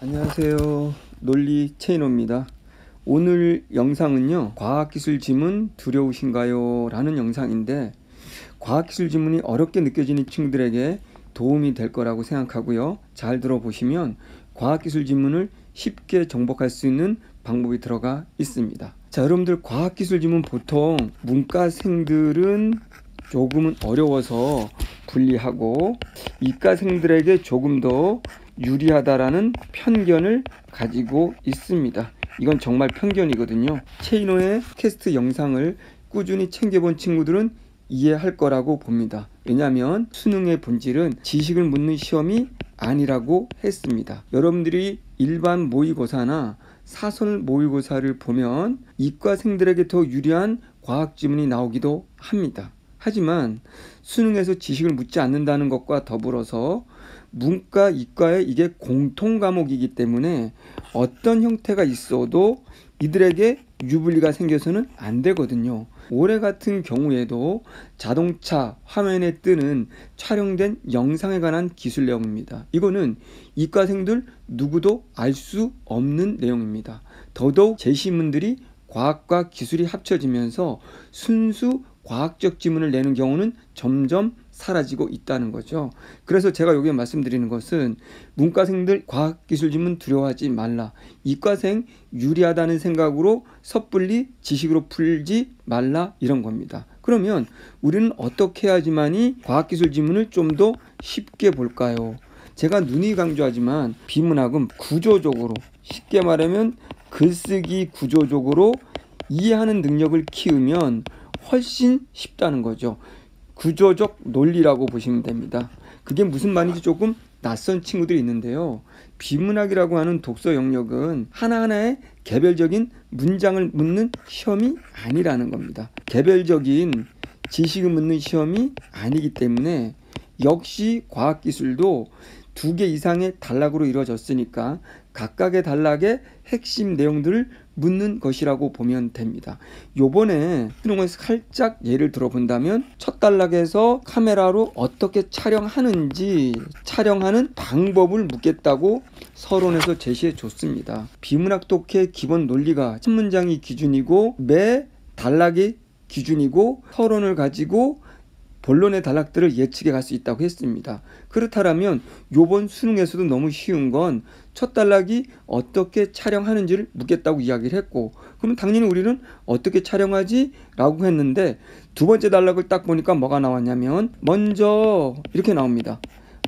안녕하세요 논리 체인호입니다 오늘 영상은요 과학기술 지문 두려우신가요 라는 영상인데 과학기술 지문이 어렵게 느껴지는 친구들에게 도움이 될 거라고 생각하고요 잘 들어보시면 과학기술 지문을 쉽게 정복할 수 있는 방법이 들어가 있습니다 자 여러분들 과학기술 지문 보통 문과생들은 조금은 어려워서 분리하고 이과생들에게 조금 더 유리하다라는 편견을 가지고 있습니다. 이건 정말 편견이거든요. 체이노의 캐스트 영상을 꾸준히 챙겨본 친구들은 이해할 거라고 봅니다. 왜냐하면 수능의 본질은 지식을 묻는 시험이 아니라고 했습니다. 여러분들이 일반 모의고사나 사설 모의고사를 보면 이과생들에게 더 유리한 과학 지문이 나오기도 합니다. 하지만 수능에서 지식을 묻지 않는다는 것과 더불어서 문과 이과의 이게 공통 과목이기 때문에 어떤 형태가 있어도 이들에게 유불리가 생겨서는 안 되거든요. 올해 같은 경우에도 자동차 화면에 뜨는 촬영된 영상에 관한 기술 내용입니다. 이거는 이과생들 누구도 알 수 없는 내용입니다. 더더욱 제시문들이 과학과 기술이 합쳐지면서 순수 과학적 지문을 내는 경우는 점점 사라지고 있다는 거죠. 그래서 제가 여기 말씀드리는 것은 문과생들 과학기술지문 두려워하지 말라. 이과생 유리하다는 생각으로 섣불리 지식으로 풀지 말라 이런 겁니다. 그러면 우리는 어떻게 해야지만이 과학기술지문을 좀 더 쉽게 볼까요? 제가 눈이 강조하지만 비문학은 구조적으로 쉽게 말하면 글쓰기 구조적으로 이해하는 능력을 키우면 훨씬 쉽다는 거죠. 구조적 논리라고 보시면 됩니다. 그게 무슨 말인지 조금 낯선 친구들이 있는데요. 비문학이라고 하는 독서 영역은 하나하나의 개별적인 문장을 묻는 시험이 아니라는 겁니다. 개별적인 지식을 묻는 시험이 아니기 때문에 역시 과학기술도 두 개 이상의 단락으로 이루어졌으니까 각각의 단락의 핵심 내용들을 묻는 것이라고 보면 됩니다. 요번에 수능에서 살짝 예를 들어본다면 첫 단락에서 카메라로 어떻게 촬영하는지 촬영하는 방법을 묻겠다고 서론에서 제시해 줬습니다. 비문학 독해 기본 논리가 첫 문장이 기준이고 매 단락이 기준이고 서론을 가지고 본론의 단락들을 예측해 갈 수 있다고 했습니다. 그렇다면 요번 수능에서도 너무 쉬운 건첫 단락이 어떻게 촬영하는지를 묻겠다고 이야기를 했고 그럼 당연히 우리는 어떻게 촬영하지? 라고 했는데 두 번째 단락을 딱 보니까 뭐가 나왔냐면 먼저 이렇게 나옵니다.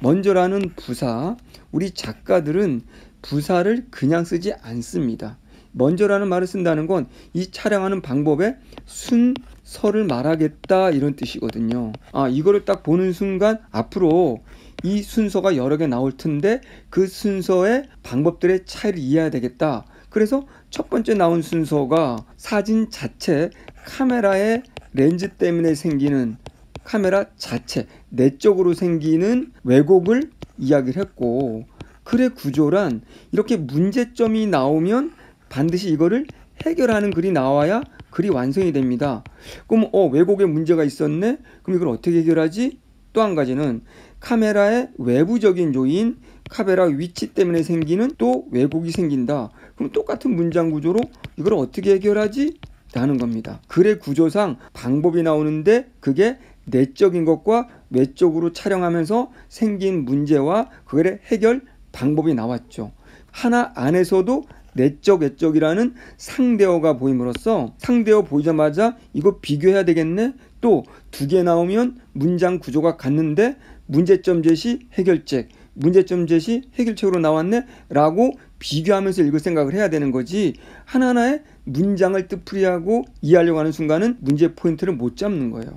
먼저라는 부사 우리 작가들은 부사를 그냥 쓰지 않습니다. 먼저라는 말을 쓴다는 건 이 촬영하는 방법의 순서를 말하겠다 이런 뜻이거든요. 아, 이거를 딱 보는 순간 앞으로 이 순서가 여러 개 나올 텐데 그 순서의 방법들의 차이를 이해해야 되겠다. 그래서 첫 번째 나온 순서가 사진 자체 카메라의 렌즈 때문에 생기는 카메라 자체 내적으로 생기는 왜곡을 이야기를 했고 글의 구조란 이렇게 문제점이 나오면 반드시 이거를 해결하는 글이 나와야 글이 완성이 됩니다. 그럼 어 왜곡에 문제가 있었네? 그럼 이걸 어떻게 해결하지? 또 한 가지는 카메라의 외부적인 요인, 카메라 위치 때문에 생기는 또 왜곡이 생긴다. 그럼 똑같은 문장 구조로 이걸 어떻게 해결하지? 라는 겁니다. 글의 구조상 방법이 나오는데 그게 내적인 것과 외적으로 촬영하면서 생긴 문제와 그의 해결 방법이 나왔죠. 하나 안에서도 내적 외적이라는 상대어가 보임으로써 상대어 보이자마자 이거 비교해야 되겠네 또 두 개 나오면 문장 구조가 같는데 문제점 제시 해결책 문제점 제시 해결책으로 나왔네라고 비교하면서 읽을 생각을 해야 되는 거지 하나하나의 문장을 뜻풀이하고 이해하려고 하는 순간은 문제 포인트를 못 잡는 거예요.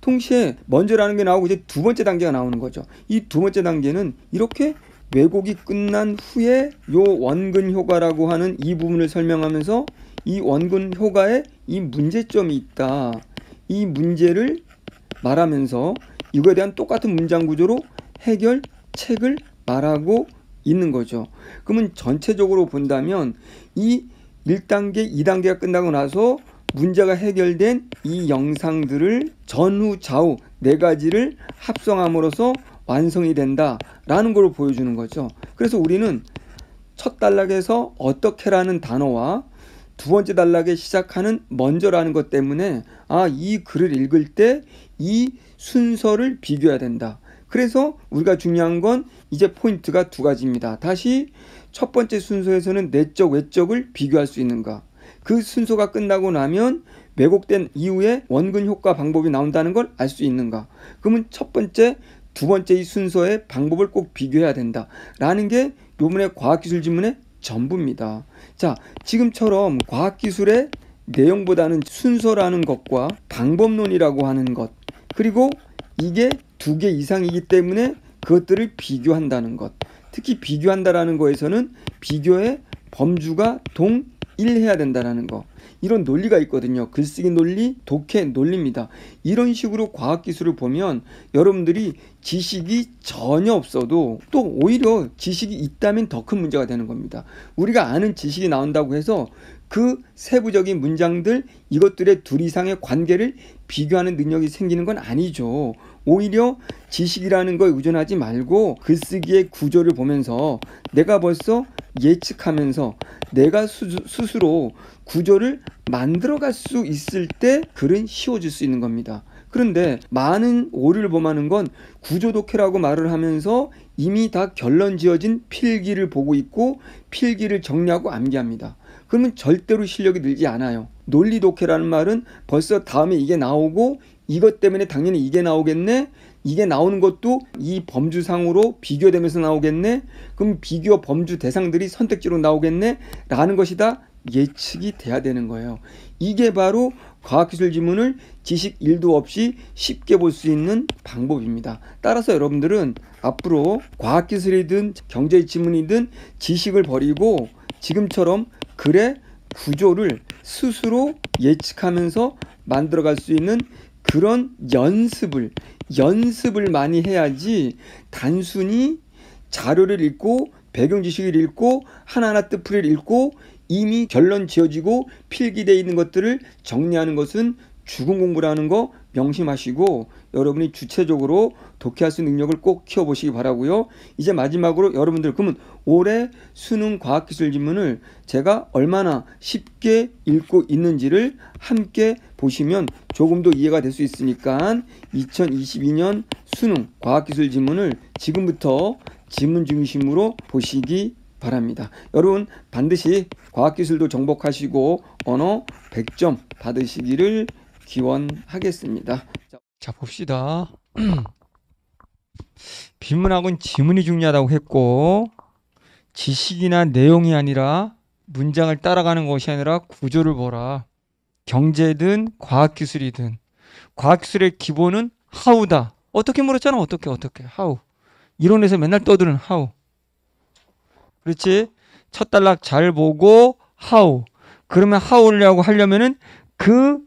동시에 먼저라는 게 나오고 이제 두 번째 단계가 나오는 거죠. 이 두 번째 단계는 이렇게 왜곡이 끝난 후에 요 원근 효과라고 하는 이 부분을 설명하면서 이 원근 효과에 이 문제점이 있다. 이 문제를 말하면서 이거에 대한 똑같은 문장 구조로 해결책을 말하고 있는 거죠. 그러면 전체적으로 본다면 이 1단계, 2단계가 끝나고 나서 문제가 해결된 이 영상들을 전후 좌우 네 가지를 합성함으로써 완성이 된다라는 걸 보여주는 거죠. 그래서 우리는 첫 단락에서 어떻게라는 단어와 두 번째 단락에 시작하는 먼저라는 것 때문에 아, 이 글을 읽을 때이 순서를 비교해야 된다. 그래서 우리가 중요한 건 이제 포인트가 두 가지입니다. 다시 첫 번째 순서에서는 내적 외적을 비교할 수 있는가. 그 순서가 끝나고 나면 왜곡된 이후에 원근 효과 방법이 나온다는 걸 알 수 있는가. 그러면 첫 번째, 두 번째 이 순서의 방법을 꼭 비교해야 된다. 라는 게 요번에 과학기술 지문의 전부입니다. 자, 지금처럼 과학기술의 내용보다는 순서라는 것과 방법론이라고 하는 것 그리고 이게 두 개 이상이기 때문에 그것들을 비교한다는 것. 특히 비교한다라는 거에서는 비교의 범주가 동일해야 된다라는 거. 이런 논리가 있거든요. 글쓰기 논리, 독해 논리입니다. 이런 식으로 과학 기술을 보면 여러분들이 지식이 전혀 없어도 또 오히려 지식이 있다면 더 큰 문제가 되는 겁니다. 우리가 아는 지식이 나온다고 해서 그 세부적인 문장들 이것들의 둘 이상의 관계를 비교하는 능력이 생기는 건 아니죠. 오히려 지식이라는 걸 의존하지 말고 글쓰기의 그 구조를 보면서 내가 벌써 예측하면서 내가 수, 스스로 구조를 만들어갈 수 있을 때 글은 쉬워질 수 있는 겁니다. 그런데 많은 오류를 범하는 건 구조독해라고 말을 하면서 이미 다 결론 지어진 필기를 보고 있고 필기를 정리하고 암기합니다. 그러면 절대로 실력이 늘지 않아요. 논리 독해라는 말은 벌써 다음에 이게 나오고 이것 때문에 당연히 이게 나오겠네. 이게 나오는 것도 이 범주상으로 비교되면서 나오겠네. 그럼 비교 범주 대상들이 선택지로 나오겠네. 라는 것이다. 예측이 돼야 되는 거예요. 이게 바로 과학기술 지문을 지식 1도 없이 쉽게 볼 수 있는 방법입니다. 따라서 여러분들은 앞으로 과학기술이든 경제 지문이든 지식을 버리고 지금처럼 글의 구조를 스스로 예측하면서 만들어갈 수 있는 그런 연습을 연습을 많이 해야지 단순히 자료를 읽고 배경 지식을 읽고 하나하나 뜻풀이를 읽고 이미 결론 지어지고 필기되어 있는 것들을 정리하는 것은 죽은 공부라는 거 명심하시고 여러분이 주체적으로 독해할 수 있는 능력을 꼭 키워보시기 바라고요. 이제 마지막으로 여러분들 그러면 올해 수능 과학기술 지문을 제가 얼마나 쉽게 읽고 있는지를 함께 보시면 조금 더 이해가 될 수 있으니까 2022년 수능 과학기술 지문을 지금부터 지문 중심으로 보시기 바랍니다. 여러분 반드시 과학기술도 정복하시고 언어 100점 받으시기를 기원하겠습니다. 자 봅시다. 비문학은 지문이 중요하다고 했고 지식이나 내용이 아니라 문장을 따라가는 것이 아니라 구조를 보라. 경제든 과학기술이든 과학기술의 기본은 하우다. 어떻게 물었잖아. 어떻게 어떻게 하우. 이론에서 맨날 떠드는 하우. 그렇지? 첫 단락 잘 보고 하우. 그러면 하우를 하고 하려면은 그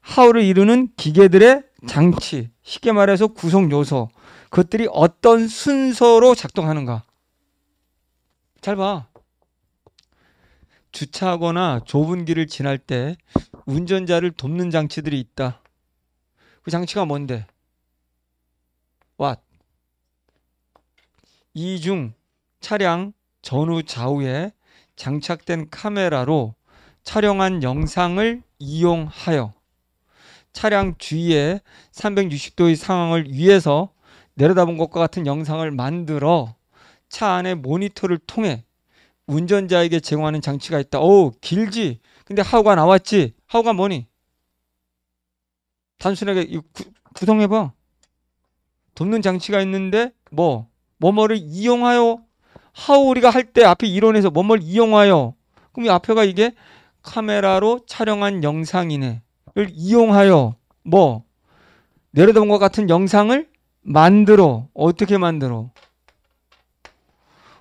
하우를 이루는 기계들의 음. 장치, 쉽게 말해서 구성 요소, 그것들이 어떤 순서로 작동하는가. 잘 봐. 주차하거나 좁은 길을 지날 때 운전자를 돕는 장치들이 있다. 그 장치가 뭔데? 왓. 이 중 차량 전후 좌우에 장착된 카메라로 촬영한 영상을 이용하여 차량 주위에 360도의 상황을 위해서 내려다본 것과 같은 영상을 만들어 차 안에 모니터를 통해 운전자에게 제공하는 장치가 있다. 오, 길지. 근데 하우가 나왔지. 하우가 뭐니? 단순하게 구, 구성해봐. 돕는 장치가 있는데 뭐 뭐뭐를 이용하여 하우 우리가 할 때 앞에 이론에서 뭐뭐를 이용하여 그럼 이 앞에가 이게 카메라로 촬영한 영상이네. 이용하여 뭐 내려다본 것 같은 영상을 만들어 어떻게 만들어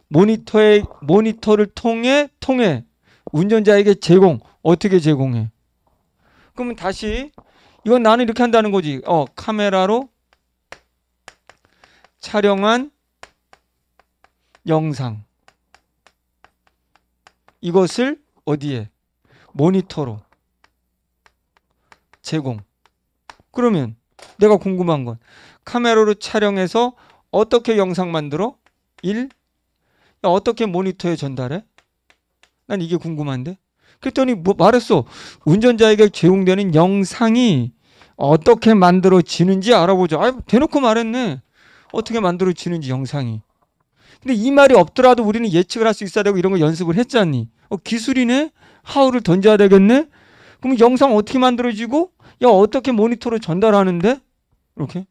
모니터에 모니터를 통해 통해 운전자에게 제공 어떻게 제공해 그러면 다시 이건 나는 이렇게 한다는 거지 어 카메라로 촬영한 영상 이것을 어디에 모니터로 제공. 그러면 내가 궁금한 건 카메라로 촬영해서 어떻게 영상 만들어? 1. 어떻게 모니터에 전달해? 난 이게 궁금한데. 그랬더니 뭐 말했어. 운전자에게 제공되는 영상이 어떻게 만들어지는지 알아보자. 아, 대놓고 말했네. 어떻게 만들어지는지 영상이. 근데 이 말이 없더라도 우리는 예측을 할 수 있어야 되고 이런 거 연습을 했잖니. 어, 기술이네? 하우를 던져야 되겠네? 그럼 영상 어떻게 만들어지고? 야 어떻게 모니터로 전달하는데? 이렇게.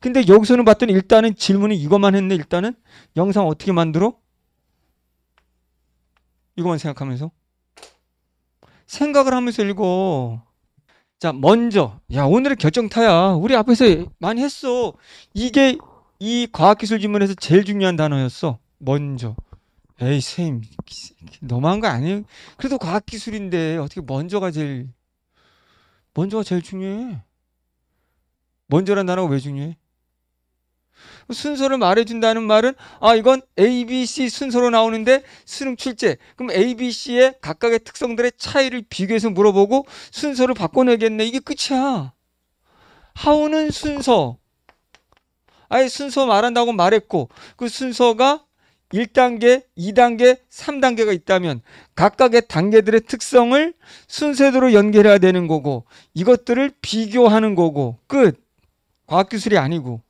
근데 여기서는 봤더니 일단은 질문이 이것만 했네 일단은 영상 어떻게 만들어? 이것만 생각하면서 생각을 하면서 읽어. 자 먼저 야 오늘의 결정타야 우리 앞에서 많이 했어 이게 이 과학기술 질문에서 제일 중요한 단어였어 먼저 에이 쌤 너무한 거 아니에요 그래도 과학기술인데 어떻게 먼저가 제일 먼저가 제일 중요해. 먼저란 단어가 왜 중요해? 순서를 말해준다는 말은 아 이건 A, B, C 순서로 나오는데 수능 출제 그럼 A, B, C의 각각의 특성들의 차이를 비교해서 물어보고 순서를 바꿔내겠네 이게 끝이야 하우는 순서 아예 순서 말한다고 말했고 그 순서가 1단계, 2단계, 3단계가 있다면 각각의 단계들의 특성을 순서대로 연결해야 되는 거고 이것들을 비교하는 거고 끝. 과학기술이 아니고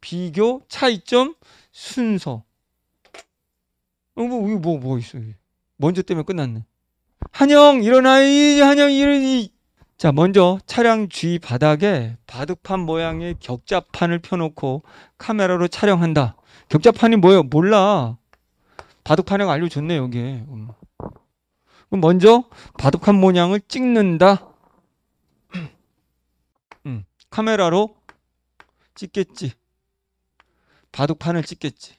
비교, 차이점, 순서. 어, 뭐, 이거 뭐, 뭐 있어. 먼저 때문에 끝났네. 한영, 일어나, 이, 한영, 일어니. 자, 먼저 차량 주위 바닥에 바둑판 모양의 격자판을 펴놓고 카메라로 촬영한다. 격자판이 뭐예요? 몰라. 바둑판형 알려줬네 여기에. 음. 그럼 먼저 바둑판 모양을 찍는다. 음, 카메라로 찍겠지. 바둑판을 찍겠지.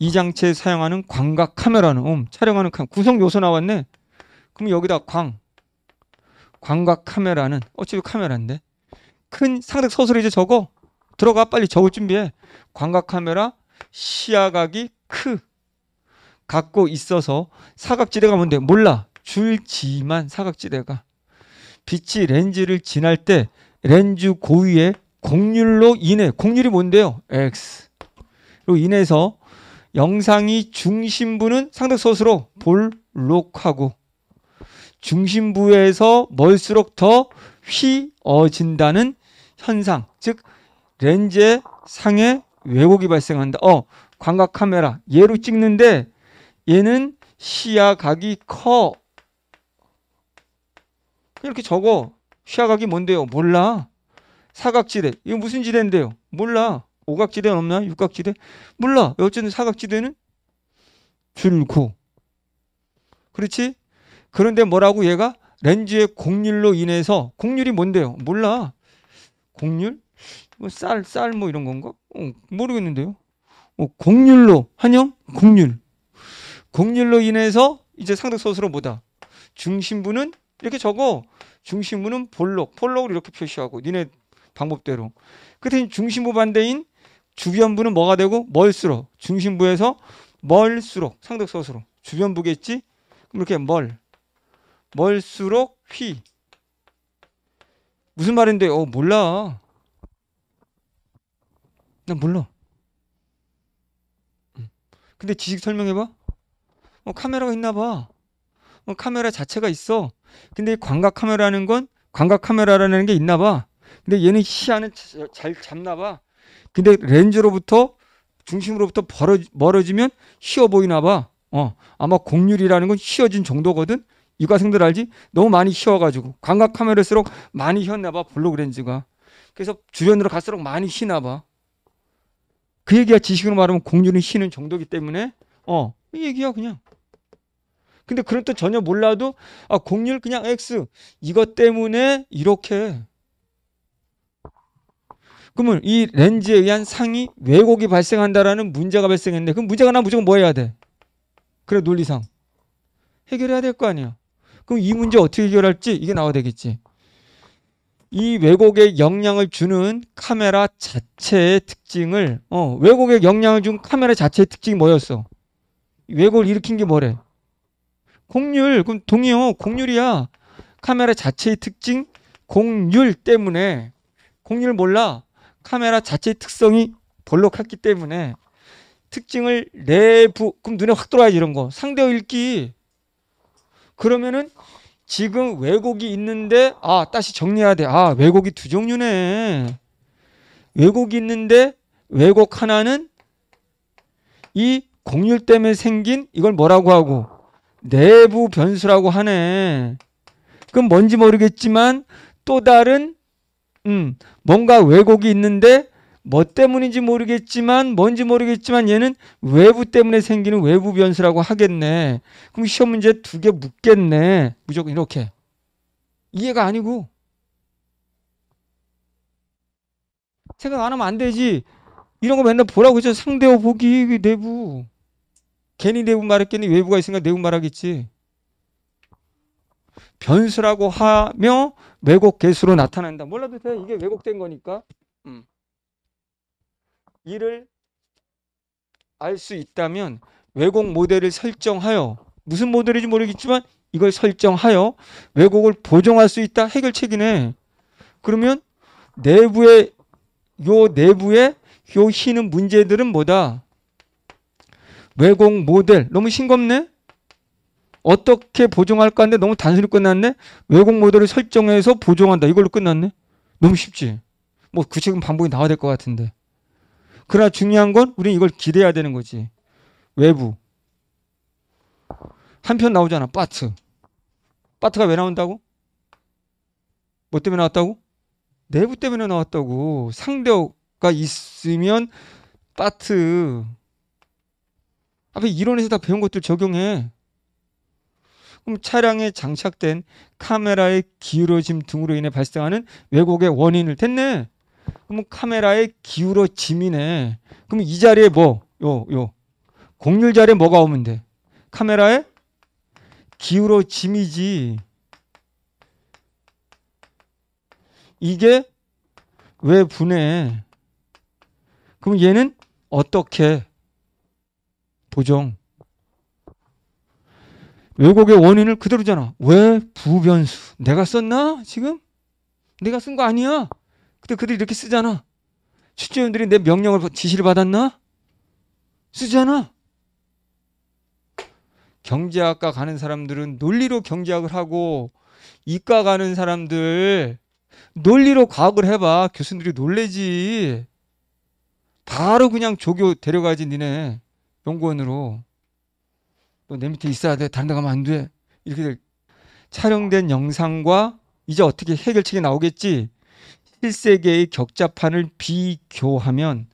이 장치에 사용하는 광각 카메라는 음, 촬영하는 카 구성 요소 나왔네. 그럼 여기다 광 광각 카메라는 어차피 카메라인데 큰 상대 서술에 이제 적어 들어가 빨리 적을 준비해 광각 카메라 시야각이 크 갖고 있어서 사각지대가 뭔데 몰라 줄지만 사각지대가 빛이 렌즈를 지날 때 렌즈 고위의 곡률로 인해 곡률이 뭔데요? x 로 인해서 영상이 중심부는 상당수로 대 볼록하고 중심부에서 멀수록 더 휘어진다는 현상 즉 렌즈의 상의 왜곡이 발생한다. 어, 광각 카메라 얘로 찍는데 얘는 시야각이 커. 이렇게 적어. 시야각이 뭔데요? 몰라. 사각지대. 이거 무슨 지대인데요? 몰라. 오각지대는 없나? 육각지대? 몰라. 어쨌든 사각지대는 줄고. 그렇지? 그런데 뭐라고 얘가 렌즈의 곡률로 인해서 곡률이 뭔데요? 몰라. 곡률? 뭐 쌀, 쌀 뭐 이런 건가? 어, 모르겠는데요. 어, 공률로 한영 공률 공률로 인해서 이제 상득소수로 뭐다 중심부는 이렇게 적어 중심부는 볼록 볼록으 이렇게 표시하고 니네 방법대로 그 대신 중심부 반대인 주변부는 뭐가 되고 멀수록 중심부에서 멀수록 상득소수로 주변부겠지 그럼 이렇게 멀 멀수록 휘 무슨 말인데 어 몰라 난 몰라. 근데 지식 설명해봐. 어, 카메라가 있나봐. 어, 카메라 자체가 있어. 근데 광각 카메라는 건 광각 카메라라는 게 있나봐. 근데 얘는 시야는 잘 잡나봐. 근데 렌즈로부터 중심으로부터 벌어, 멀어지면 휘어 보이나봐. 어, 아마 곡률이라는 건 휘어진 정도거든. 유가생들 알지? 너무 많이 휘어가지고 광각 카메라일수록 많이 휘었나봐 볼록 렌즈가. 그래서 주변으로 갈수록 많이 휘나봐. 그 얘기가 지식으로 말하면 공유은 쉬는 정도기 때문에 어이 얘기야 그냥 근데 그런 뜻 전혀 몰라도 아 공률 그냥 x 이것 때문에 이렇게 그러면 이 렌즈에 의한 상이 왜곡이 발생한다라는 문제가 발생했는데 그럼 문제가 나 무조건 뭐 해야 돼? 그래 논리상 해결해야 될 거 아니야. 그럼 이 문제 어떻게 해결할지 이게 나와야 되겠지. 이 왜곡에 영향을 주는 카메라 자체의 특징을 어 왜곡에 영향을 준 카메라 자체의 특징이 뭐였어? 왜곡을 일으킨 게 뭐래? 공률 그럼 동의어 공률이야 카메라 자체의 특징 공률 때문에 공률 몰라 카메라 자체의 특성이 볼록했기 때문에 특징을 내부 그럼 눈에 확 들어와야지 이런 거 상대어 읽기 그러면은 지금 왜곡이 있는데 아 다시 정리해야 돼. 아 왜곡이 두 종류네. 왜곡이 있는데 왜곡 하나는 이 공률 때문에 생긴 이걸 뭐라고 하고 내부 변수라고 하네. 그럼 뭔지 모르겠지만 또 다른 음, 뭔가 왜곡이 있는데 뭐 때문인지 모르겠지만 뭔지 모르겠지만 얘는 외부 때문에 생기는 외부 변수라고 하겠네. 그럼 시험 문제 두 개 묻겠네. 무조건 이렇게. 이해가 아니고 생각 안 하면 안 되지. 이런 거 맨날 보라고 했죠. 상대어 보기 내부. 괜히 내부 말했겠니? 외부가 있으니까 내부 말하겠지. 변수라고 하며 왜곡 개수로 나타난다. 몰라도 돼. 이게 왜곡된 거니까. 이를 알 수 있다면 왜곡 모델을 설정하여 무슨 모델인지 모르겠지만 이걸 설정하여 왜곡을 보정할 수 있다 해결책이네. 그러면 내부의 요 내부의 요 희는 문제들은 뭐다? 왜곡 모델 너무 싱겁네. 어떻게 보정할까 하는데 너무 단순히 끝났네. 왜곡 모델을 설정해서 보정한다. 이걸로 끝났네. 너무 쉽지. 뭐 구체적인 그 방법이 나와야 될 것 같은데. 그러나 중요한 건 우리는 이걸 기대해야 되는 거지. 외부. 한 편 나오잖아. 빠트. 빠트가 왜 나온다고? 뭐 때문에 나왔다고? 내부 때문에 나왔다고. 상대가 있으면 빠트. 앞에 이론에서 다 배운 것들 적용해. 그럼 차량에 장착된 카메라의 기울어짐 등으로 인해 발생하는 왜곡의 원인을 됐네. 그러면 카메라에 기울어짐이네. 그럼 이 자리에 뭐, 요, 요. 곡률 자리에 뭐가 오면 돼? 카메라에 기울어짐이지. 이게 왜 분해? 그럼 얘는 어떻게 보정? 왜곡의 원인을 그대로잖아. 왜 부변수? 내가 썼나? 지금? 내가 쓴 거 아니야. 근데 그들 이렇게 이 쓰잖아. 취재원들이 내 명령을 지시를 받았나? 쓰잖아. 경제학과 가는 사람들은 논리로 경제학을 하고 이과 가는 사람들 논리로 과학을 해봐 교수님들이 놀래지 바로 그냥 조교 데려가지 니네 연구원으로 너 내 밑에 있어야 돼 다른 데 가면 안돼 이렇게 촬영된 영상과 이제 어떻게 해결책이 나오겠지 1 7세계의 격자판을 비교하면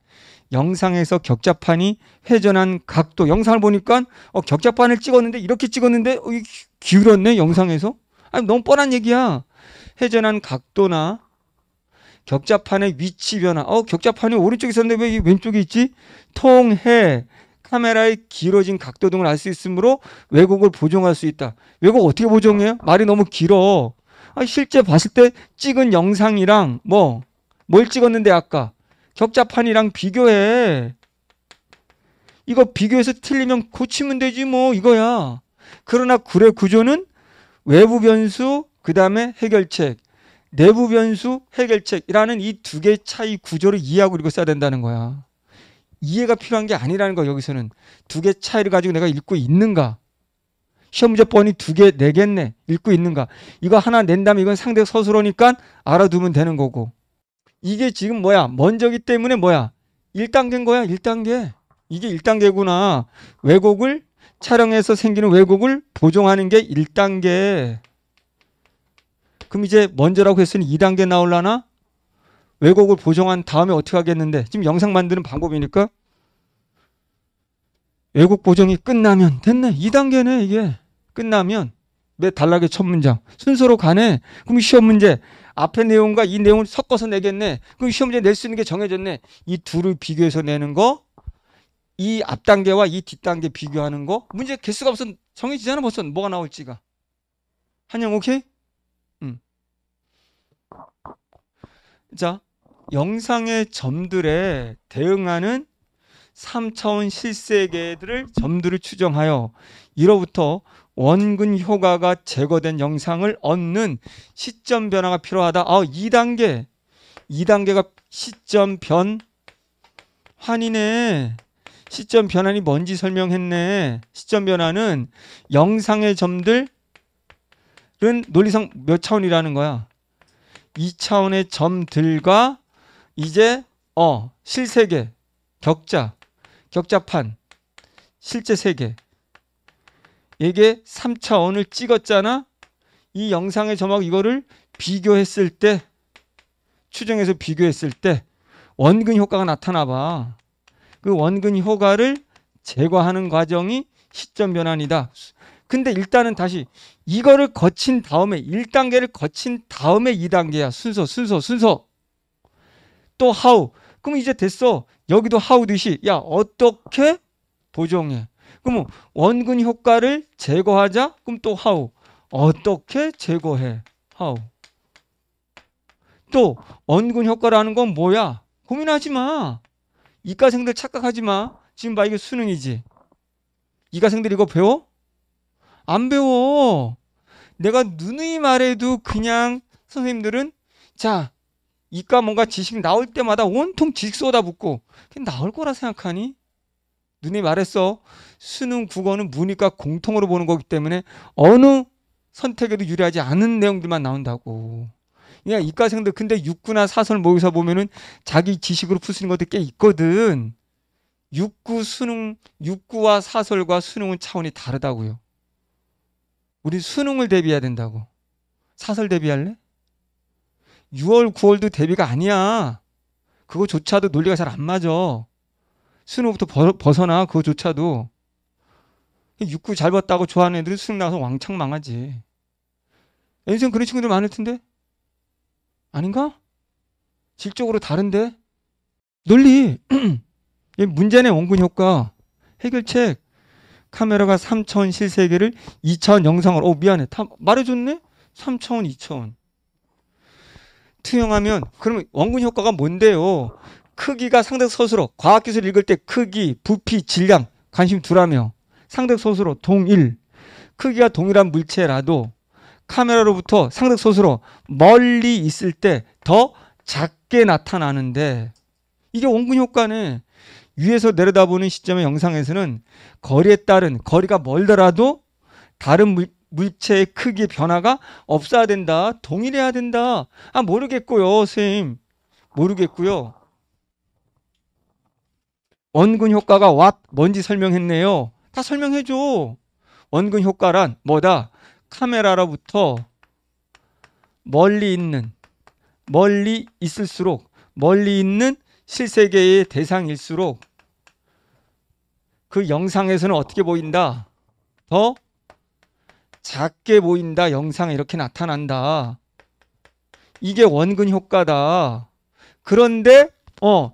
영상에서 격자판이 회전한 각도 영상을 보니까 어, 격자판을 찍었는데 이렇게 찍었는데 어, 기울었네 영상에서 아니, 너무 뻔한 얘기야 회전한 각도나 격자판의 위치 변화 어 격자판이 오른쪽에 있었는데 왜 왼쪽에 있지 통해 카메라의 길어진 각도 등을 알 수 있으므로 왜곡을 보정할 수 있다. 왜곡 어떻게 보정해요? 말이 너무 길어. 아, 실제 봤을 때 찍은 영상이랑 뭐 뭘 찍었는데 아까 격자판이랑 비교해. 이거 비교해서 틀리면 고치면 되지 뭐 이거야. 그러나 굴의 구조는 외부 변수 그다음에 해결책 내부 변수 해결책이라는 이 두 개의 차이 구조를 이해하고 읽고 써야 된다는 거야. 이해가 필요한 게 아니라는 거 여기서는 두 개의 차이를 가지고 내가 읽고 있는가 시험 문제 뻔히 두개 내겠네. 읽고 있는가. 이거 하나 낸다면 이건 상대 서술어니까 알아두면 되는 거고. 이게 지금 뭐야? 먼저기 때문에 뭐야? 1단계인 거야. 1단계. 이게 1단계구나. 왜곡을 촬영해서 생기는 왜곡을 보정하는 게 1단계. 그럼 이제 먼저라고 했으니 2단계 나올라나? 왜곡을 보정한 다음에 어떻게 하겠는데? 지금 영상 만드는 방법이니까. 왜곡 보정이 끝나면 됐네. 2단계네, 이게. 끝나면 매 단락의 첫 문장 순서로 가네. 그럼 시험 문제 앞에 내용과 이 내용을 섞어서 내겠네. 그럼 시험 문제 낼 수 있는 게 정해졌네. 이 둘을 비교해서 내는 거, 이 앞 단계와 이 뒷 단계 비교하는 거. 문제 개수가 없어 정해지잖아 벌써 뭐가 나올지가. 한영 오케이? 음. 자, 영상의 점들에 대응하는 3차원 실세계들을 점들을 추정하여 이로부터 원근 효과가 제거된 영상을 얻는 시점 변화가 필요하다. 아, 2단계. 2단계가 시점 변환이네. 시점 변환이 뭔지 설명했네. 시점 변화는 영상의 점들은 논리상 몇 차원이라는 거야. 2차원의 점들과 이제 어 실세계 격자 격자판 실제 세계 이게 3차원을 찍었잖아. 이 영상의 점하고 이거를 비교했을 때 추정해서 비교했을 때 원근 효과가 나타나 봐. 그 원근 효과를 제거하는 과정이 시점 변환이다. 근데 일단은 다시 이거를 거친 다음에 1단계를 거친 다음에 2단계야. 순서 순서 순서. 또 하우. 그럼 이제 됐어. 여기도 하우듯이 야 어떻게 보정해. 그럼 원근 효과를 제거하자? 그럼 또 하우. 어떻게 제거해? 하우. 또 원근 효과라는 건 뭐야? 고민하지 마. 이과생들 착각하지 마. 지금 봐 이게 수능이지. 이과생들 이거 배워? 안 배워. 내가 누누이 말해도 그냥 선생님들은 자 이과 뭔가 지식 나올 때마다 온통 지식 쏟아붓고 그냥 나올 거라 생각하니? 눈이 말했어. 수능 국어는 문이과 공통으로 보는 거기 때문에 어느 선택에도 유리하지 않은 내용들만 나온다고. 그냥 이과생들 근데 육구나 사설 모의사 보면은 자기 지식으로 푸시는 것도 꽤 있거든. 육구 수능 육구와 사설과 수능은 차원이 다르다고요. 우리 수능을 대비해야 된다고. 사설 대비할래? 6월 9월도 대비가 아니야. 그거조차도 논리가 잘 안 맞아. 수능부터 벗어나 그거조차도 육구 잘 봤다고 좋아하는 애들은 수능 나가서 왕창 망하지. 인생 그런 친구들 많을 텐데 아닌가? 질적으로 다른데 논리 문제네 원근 효과 해결책 카메라가 3차원 실세계를 2차원 영상으로 오 어, 미안해 다 말해줬네 3차원 2차원 투영하면 그러면 원근 효과가 뭔데요 크기가 상대 서술로 과학기술 읽을 때 크기, 부피, 질량 관심 두라며 상대 서술로 동일 크기가 동일한 물체라도 카메라로부터 상대 서술로 멀리 있을 때 더 작게 나타나는데 이게 원근 효과는 위에서 내려다보는 시점의 영상에서는 거리에 따른 거리가 멀더라도 다른 물, 물체의 크기의 변화가 없어야 된다. 동일해야 된다. 아 모르겠고요, 선생님. 모르겠고요. 원근 효과가 왓 뭔지 설명했네요. 다 설명해줘. 원근 효과란 뭐다? 카메라로부터 멀리 있는 멀리 있을수록 멀리 있는 실세계의 대상일수록 그 영상에서는 어떻게 보인다? 더 작게 보인다. 영상에 이렇게 나타난다. 이게 원근 효과다. 그런데 어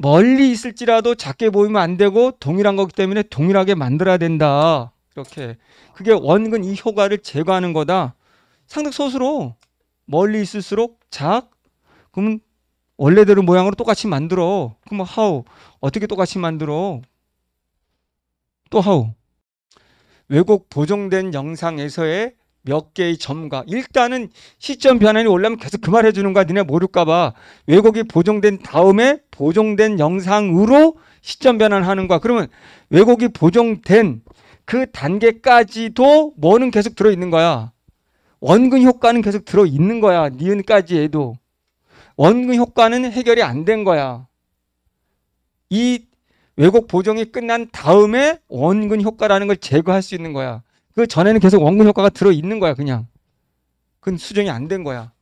멀리 있을지라도 작게 보이면 안 되고 동일한 거기 때문에 동일하게 만들어야 된다. 이렇게 그게 원근 이 효과를 제거하는 거다. 상득소수로 멀리 있을수록 작 그러면 원래대로 모양으로 똑같이 만들어. 그럼 뭐 하우 어떻게 똑같이 만들어? 또 하우 왜곡 보정된 영상에서의 몇 개의 점과 일단은 시점 변환이 올라면 계속 그 말 해주는 거야. 니네 모를까봐 왜곡이 보정된 다음에 보정된 영상으로 시점 변환하는 거야. 그러면 왜곡이 보정된 그 단계까지도 뭐는 계속 들어있는 거야. 원근 효과는 계속 들어있는 거야. 니은까지 해도. 원근 효과는 해결이 안 된 거야. 이 왜곡 보정이 끝난 다음에 원근 효과라는 걸 제거할 수 있는 거야. 그 전에는 계속 원금 효과가 들어 있는 거야 그냥. 그건 수정이 안 된 거야.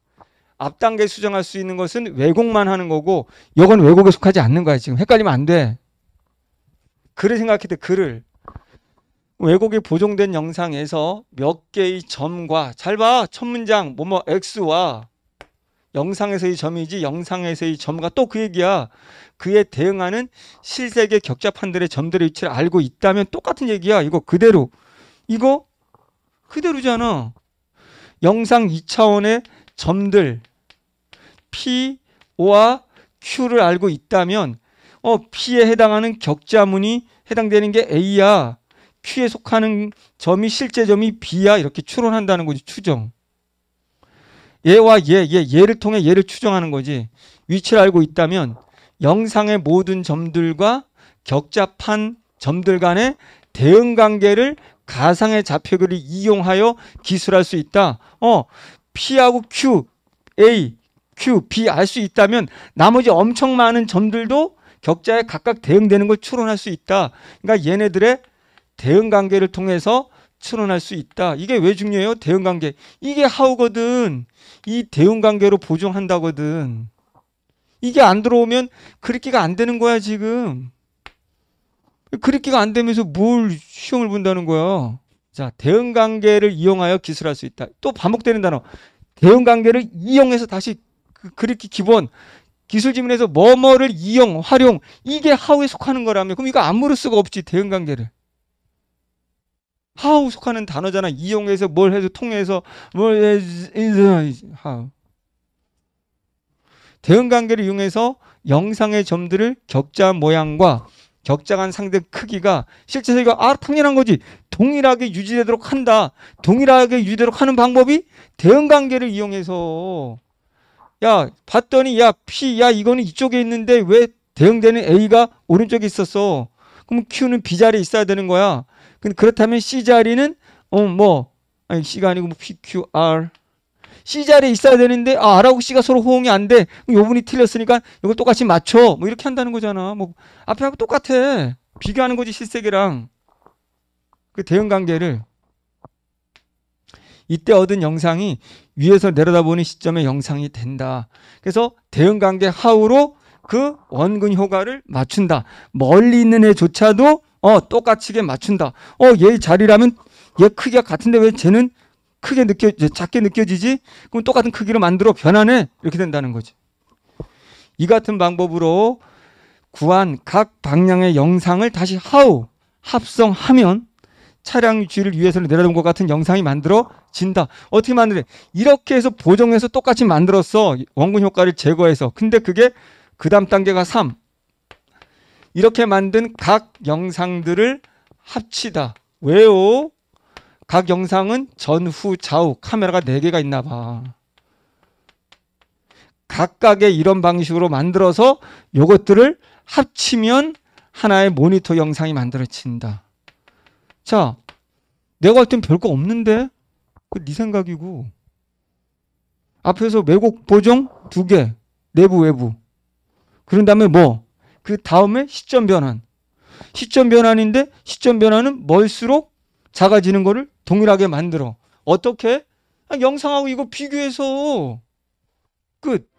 앞 단계 수정할 수 있는 것은 왜곡만 하는 거고 이건 왜곡에 속하지 않는 거야 지금 헷갈리면 안 돼. 글을 생각해 돼 글을 왜곡이 보정된 영상에서 몇 개의 점과 잘 봐 첫 문장 뭐뭐 x와 영상에서의 점이지 영상에서의 점과 또 그 얘기야. 그에 대응하는 실세계 격자 판들의 점들의 위치를 알고 있다면 똑같은 얘기야. 이거 그대로 이거 그대로잖아. 영상 2차원의 점들 P, O와 Q를 알고 있다면 어, P에 해당하는 격자문이 해당되는 게 A야. Q에 속하는 점이 실제 점이 B야. 이렇게 추론한다는 거지. 추정. 얘와 얘, 얘, 얘를 통해 얘를 추정하는 거지. 위치를 알고 있다면 영상의 모든 점들과 격자판 점들 간의 대응 관계를 가상의 좌표결을 이용하여 기술할 수 있다. 어, P하고 Q, A, Q, B 알 수 있다면 나머지 엄청 많은 점들도 격자에 각각 대응되는 걸 추론할 수 있다. 그러니까 얘네들의 대응 관계를 통해서 추론할 수 있다. 이게 왜 중요해요? 대응 관계. 이게 하우거든. 이 대응 관계로 보정한다거든. 이게 안 들어오면 그렇게가 안 되는 거야, 지금. 그립기가 안 되면서 뭘 시험을 본다는 거야. 자, 대응 관계를 이용하여 기술할 수 있다. 또 반복되는 단어. 대응 관계를 이용해서 다시 그 그립기 기본 기술 지문에서 뭐뭐를 이용, 활용 이게 하우에 속하는 거라면 그럼 이거 안 물을 수가 없지 대응 관계를. 하우 속하는 단어잖아. 이용해서 뭘 해서 통해서 뭘 해서 하우. 대응 관계를 이용해서 영상의 점들을 격자 모양과 격자한 상대 크기가 실제 저희가 아 당연한 거지 동일하게 유지되도록 한다 동일하게 유지되도록 하는 방법이 대응 관계를 이용해서 야 봤더니 야 P 야 이거는 이쪽에 있는데 왜 대응되는 A가 오른쪽에 있었어 그럼 Q는 B 자리에 있어야 되는 거야 근데 그렇다면 C 자리는 어 뭐 아니 C가 아니고 뭐 P, Q, R C 자리에 있어야 되는데 아 아라고 C가 서로 호응이 안 돼. 요 분이 틀렸으니까 이걸 똑같이 맞춰. 뭐 이렇게 한다는 거잖아. 뭐 앞에 하고 똑같아. 비교하는 거지 실세계랑 그 대응 관계를 이때 얻은 영상이 위에서 내려다보는 시점의 영상이 된다. 그래서 대응 관계 하우로 그 원근 효과를 맞춘다. 멀리 있는 애조차도 어 똑같이게 맞춘다. 어 얘 자리라면 얘 크기가 같은데 왜 쟤는 크게 느껴 작게 느껴지지 그럼 똑같은 크기로 만들어 변환해 이렇게 된다는 거지 이 같은 방법으로 구한 각 방향의 영상을 다시 하우 합성하면 차량 주의를 위해서 내려놓은 것 같은 영상이 만들어진다 어떻게 만들래 이렇게 해서 보정해서 똑같이 만들었어 원근 효과를 제거해서 근데 그게 그 다음 단계가 3 이렇게 만든 각 영상들을 합치다 왜요 각 영상은 전후 좌우 카메라가 4개가 있나 봐. 각각의 이런 방식으로 만들어서 이것들을 합치면 하나의 모니터 영상이 만들어진다. 자, 내가 할 땐 별거 없는데? 그네 거 생각이고. 앞에서 왜곡 보정 두 개, 내부 외부. 그런 다음에 뭐? 그 다음에 시점 변환. 시점 변환인데 시점 변환은 멀수록 작아지는 거를 동일하게 만들어. 어떻게? 아, 영상하고 이거 비교해서 끝.